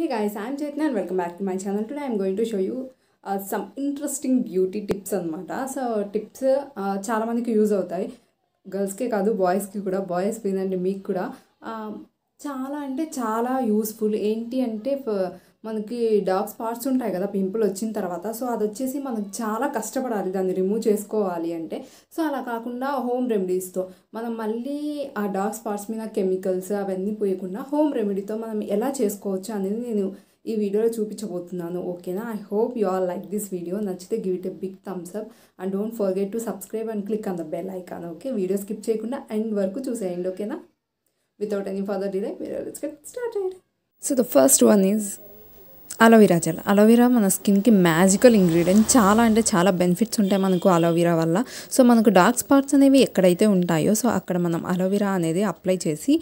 Hey guys, I'm Chaitanya and welcome back to my channel. Today I'm going to show you uh, some interesting beauty tips అనమాట so tips చాలామందికి use అవుతాయి గర్ల్స్కే కాదు బాయ్స్కి కూడా boys ఏంటంటే మీకు కూడా చాలా అంటే చాలా యూస్ఫుల్ ఏంటి అంటే మనకి డార్క్ స్పాట్స్ ఉంటాయి కదా పింపుల్ వచ్చిన తర్వాత సో అది వచ్చేసి మనకు చాలా కష్టపడాలి దాన్ని రిమూవ్ చేసుకోవాలి అంటే సో అలా కాకుండా హోమ్ రెమెడీస్తో మనం మళ్ళీ ఆ డార్క్ స్పాట్స్ మీద కెమికల్స్ అవన్నీ పోయకుండా హోమ్ రెమెడీతో మనం ఎలా చేసుకోవచ్చు అనేది నేను ఈ వీడియోలో చూపించబోతున్నాను ఓకేనా I hope you are like this video నచ్చితే give it a big thumbs up and don't forget to subscribe and click on the bell icon okay video skip చేయకుండా ఎండ్ వరకు చూసేయండి ఓకేనా without any further delay video start so the first one is aloe vera gel aloe vera మన స్కిన్కి magical ingredient చాలా అంటే చాలా benefits ఉంటాయి మనకు అలోవీరా వల్ల సో మనకు డార్క్ స్పాట్స్ అనేవి ఎక్కడైతే ఉంటాయో సో అక్కడ మనం అలోవెరా అనేది అప్లై చేసి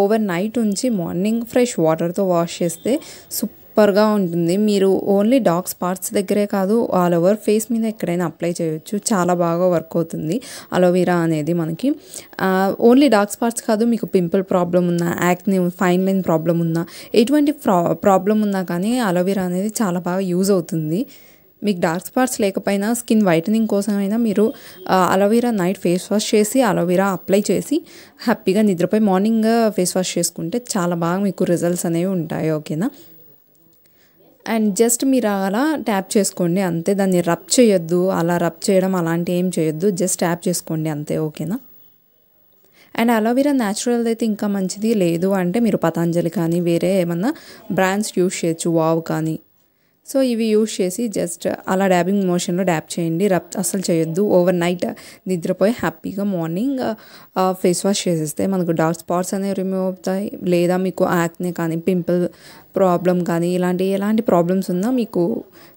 ఓవర్ నైట్ ఉంచి మార్నింగ్ ఫ్రెష్ వాటర్తో వాష్ చేస్తే సూపర్ సూపర్గా ఉంటుంది మీరు ఓన్లీ డాగ్స్ పార్ట్స్ దగ్గరే కాదు ఆల్ ఓవర్ ఫేస్ మీద ఎక్కడైనా అప్లై చేయొచ్చు చాలా బాగా వర్క్ అవుతుంది అలోవీరా అనేది మనకి ఓన్లీ డార్క్ స్పాట్స్ కాదు మీకు పింపుల్ ప్రాబ్లం ఉన్నా యాక్ని ఫైన్ లైన్ ప్రాబ్లం ఉన్నా ఎటువంటి ప్రా ప్రాబ్లం ఉన్నా కానీ అలోవీరా అనేది చాలా బాగా యూజ్ అవుతుంది మీకు డార్క్ స్పాట్స్ లేకపోయినా స్కిన్ వైటనింగ్ కోసమైనా మీరు అలోవీరా నైట్ ఫేస్ వాష్ చేసి అలోవీరా అప్లై చేసి హ్యాపీగా నిద్రపోయి మార్నింగ్ ఫేస్ వాష్ చేసుకుంటే చాలా బాగా మీకు రిజల్ట్స్ అనేవి ఉంటాయి ఓకేనా అండ్ జస్ట్ మీరు అలా ట్యాప్ చేసుకోండి అంతే దాన్ని రబ్ చేయొద్దు అలా రబ్ చేయడం అలాంటి ఏం చేయొద్దు జస్ట్ ట్యాప్ చేసుకోండి అంతే ఓకేనా అండ్ అలోవెరా న్యాచురల్ అయితే ఇంకా మంచిది లేదు అంటే మీరు పతాంజలి కానీ వేరే ఏమన్నా బ్రాండ్స్ యూస్ చేయొచ్చు వావ్ కానీ సో ఇవి యూజ్ చేసి జస్ట్ అలా డ్యాబింగ్ మోషన్లో డ్యాబ్ చేయండి రబ్ అసలు చేయొద్దు ఓవర్ నైట్ నిద్రపోయి హ్యాపీగా మార్నింగ్ ఫేస్ వాష్ చేసేస్తే మనకు డార్క్ స్పాట్స్ అనేవి రిమూవ్ అవుతాయి లేదా మీకు యాక్నే కానీ పింపుల్ ప్రాబ్లం కానీ ఇలాంటి ఎలాంటి ప్రాబ్లమ్స్ ఉన్నా మీకు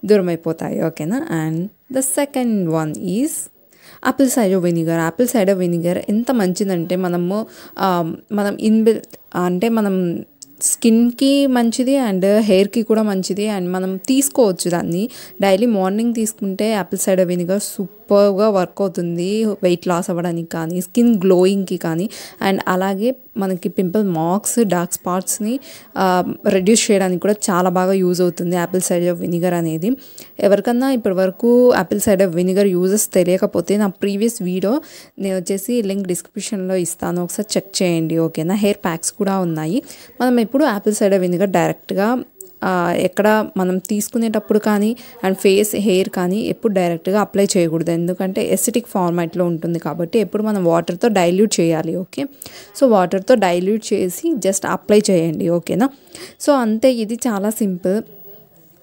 దూరం అయిపోతాయి ఓకేనా and the second one is apple cider vinegar apple cider vinegar ఎంత మంచిదంటే మనము మనం ఇన్బిల్ అంటే మనం స్కిన్కి మంచిది అండ్ హెయిర్కి కూడా మంచిది అండ్ మనం తీసుకోవచ్చు దాన్ని డైలీ మార్నింగ్ తీసుకుంటే యాపిల్ సైడర్ వినిగర్ సూప్ సూపర్గా వర్క్ అవుతుంది వెయిట్ లాస్ అవ్వడానికి కానీ స్కిన్ గ్లోయింగ్కి కానీ అండ్ అలాగే మనకి పింపుల్ మార్క్స్ డార్క్ స్పాట్స్ని రెడ్యూస్ చేయడానికి కూడా చాలా బాగా యూజ్ అవుతుంది యాపిల్ ఆఫ్ వినిగర్ అనేది ఎవరికన్నా ఇప్పటి వరకు యాపిల్ ఆఫ్ వినిగర్ యూజెస్ తెలియకపోతే నా ప్రీవియస్ వీడియో నేను వచ్చేసి లింక్ డిస్క్రిప్షన్లో ఇస్తాను ఒకసారి చెక్ చేయండి ఓకేనా హెయిర్ ప్యాక్స్ కూడా ఉన్నాయి మనం ఎప్పుడు యాపిల్ ఆఫ్ వినిగర్ డైరెక్ట్గా ఎక్కడ మనం తీసుకునేటప్పుడు కానీ అండ్ ఫేస్ హెయిర్ కానీ ఎప్పుడు డైరెక్ట్గా అప్లై చేయకూడదు ఎందుకంటే ఎసిటిక్ ఫార్మాట్లో ఉంటుంది కాబట్టి ఎప్పుడు మనం వాటర్తో డైల్యూట్ చేయాలి ఓకే సో వాటర్తో డైల్యూట్ చేసి జస్ట్ అప్లై చేయండి ఓకేనా సో అంతే ఇది చాలా సింపుల్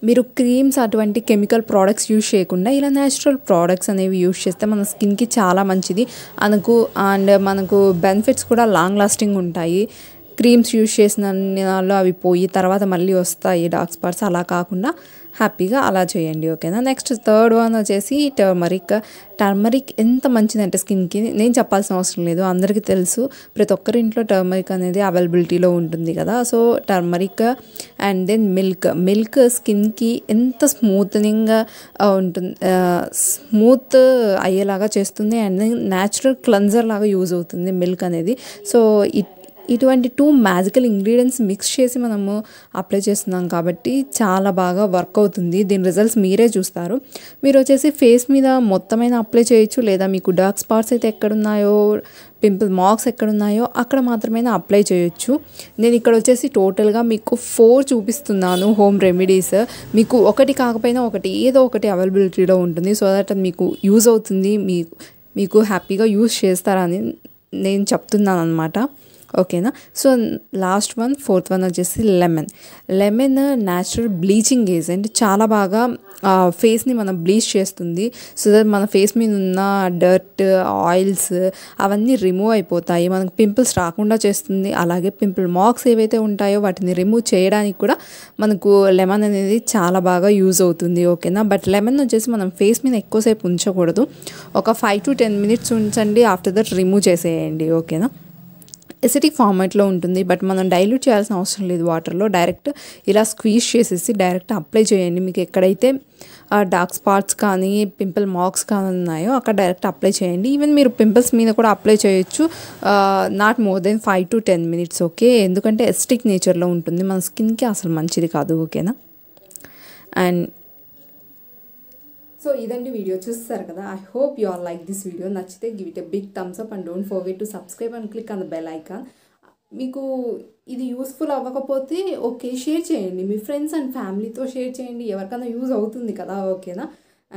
మీరు క్రీమ్స్ అటువంటి కెమికల్ ప్రోడక్ట్స్ యూజ్ చేయకుండా ఇలా న్యాచురల్ ప్రోడక్ట్స్ అనేవి యూజ్ చేస్తే మన స్కిన్కి చాలా మంచిది మనకు అండ్ మనకు బెనిఫిట్స్ కూడా లాంగ్ లాస్టింగ్ ఉంటాయి క్రీమ్స్ యూజ్ చేసిన దానిలో అవి పోయి తర్వాత మళ్ళీ వస్తాయి డార్క్ స్పాట్స్ అలా కాకుండా హ్యాపీగా అలా చేయండి ఓకేనా నెక్స్ట్ థర్డ్ వన్ వచ్చేసి టర్మరిక్ టర్మరిక్ ఎంత మంచిదంటే స్కిన్కి నేను చెప్పాల్సిన అవసరం లేదు అందరికీ తెలుసు ప్రతి ఒక్కరి ఇంట్లో టర్మరిక్ అనేది అవైలబిలిటీలో ఉంటుంది కదా so turmeric and then milk milk స్కిన్కి ఎంత స్మూత్నింగ్గా ఉంటుంది స్మూత్ అయ్యేలాగా చేస్తుంది అండ్ దెన్ న్యాచురల్ క్లన్జర్ లాగా యూజ్ అవుతుంది మిల్క్ అనేది సో ఇట్ ఇటువంటి టూ మ్యాజికల్ ఇంగ్రీడియంట్స్ మిక్స్ చేసి మనము అప్లై చేస్తున్నాం కాబట్టి చాలా బాగా వర్క్ అవుతుంది దీని రిజల్ట్స్ మీరే చూస్తారు మీరు వచ్చేసి ఫేస్ మీద మొత్తమైన అప్లై చేయొచ్చు లేదా మీకు డార్క్ స్పాట్స్ అయితే ఎక్కడున్నాయో పింపుల్ మార్క్స్ ఎక్కడున్నాయో అక్కడ మాత్రమే అప్లై చేయొచ్చు నేను ఇక్కడ వచ్చేసి టోటల్గా మీకు ఫోర్ చూపిస్తున్నాను హోమ్ రెమెడీస్ మీకు ఒకటి కాకపోయినా ఒకటి ఏదో ఒకటి అవైలబిలిటీలో ఉంటుంది సో దట్ అది మీకు యూజ్ అవుతుంది మీ మీకు హ్యాపీగా యూజ్ చేస్తారని నేను చెప్తున్నాను అనమాట ఓకేనా so last one fourth one వచ్చేసి lemon lemon natural bleaching agent చాలా బాగా ఫేస్ని మనం బ్లీచ్ చేస్తుంది సో దట్ మన ఫేస్ మీద ఉన్న డర్ట్ ఆయిల్స్ అవన్నీ రిమూవ్ అయిపోతాయి మనకు పింపుల్స్ రాకుండా చేస్తుంది అలాగే పింపుల్ మార్క్స్ ఏవైతే ఉంటాయో వాటిని రిమూవ్ చేయడానికి కూడా మనకు లెమన్ అనేది చాలా బాగా యూజ్ అవుతుంది ఓకేనా బట్ లెమన్ వచ్చేసి మనం ఫేస్ మీద ఎక్కువసేపు ఉంచకూడదు ఒక ఫైవ్ టు టెన్ మినిట్స్ ఉంచండి ఆఫ్టర్ దట్ రిమూవ్ చేసేయండి ఓకేనా ఎసిటిక్ ఫార్మేట్లో ఉంటుంది బట్ మనం డైల్యూట్ చేయాల్సిన అవసరం లేదు వాటర్లో డైరెక్ట్ ఇలా స్క్వీజ్ చేసేసి డైరెక్ట్ అప్లై చేయండి మీకు ఎక్కడైతే డార్క్ స్పాట్స్ కానీ పింపుల్ మార్క్స్ కానీ ఉన్నాయో అక్కడ డైరెక్ట్ అప్లై చేయండి ఈవెన్ మీరు పింపుల్స్ మీద కూడా అప్లై చేయొచ్చు not more than five to ten minutes okay ఎందుకంటే ఎస్టిక్ నేచర్లో ఉంటుంది మన స్కిన్కి అసలు మంచిది కాదు ఓకేనా అండ్ సో ఇదండి వీడియో చూస్తారు కదా I hope you are like this video నచ్చితే give it a big thumbs up and don't forget to subscribe and click on the bell icon మీకు ఇది యూస్ఫుల్ అవ్వకపోతే ఓకే షేర్ చేయండి మీ ఫ్రెండ్స్ అండ్ ఫ్యామిలీతో షేర్ చేయండి ఎవరికైనా యూజ్ అవుతుంది కదా ఓకేనా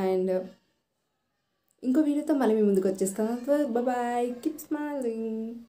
అండ్ uh, ఇంకో వీడియోతో మళ్ళీ మీ ముందుకు వచ్చేస్తాను బాయ్ కీప్ స్మైలింగ్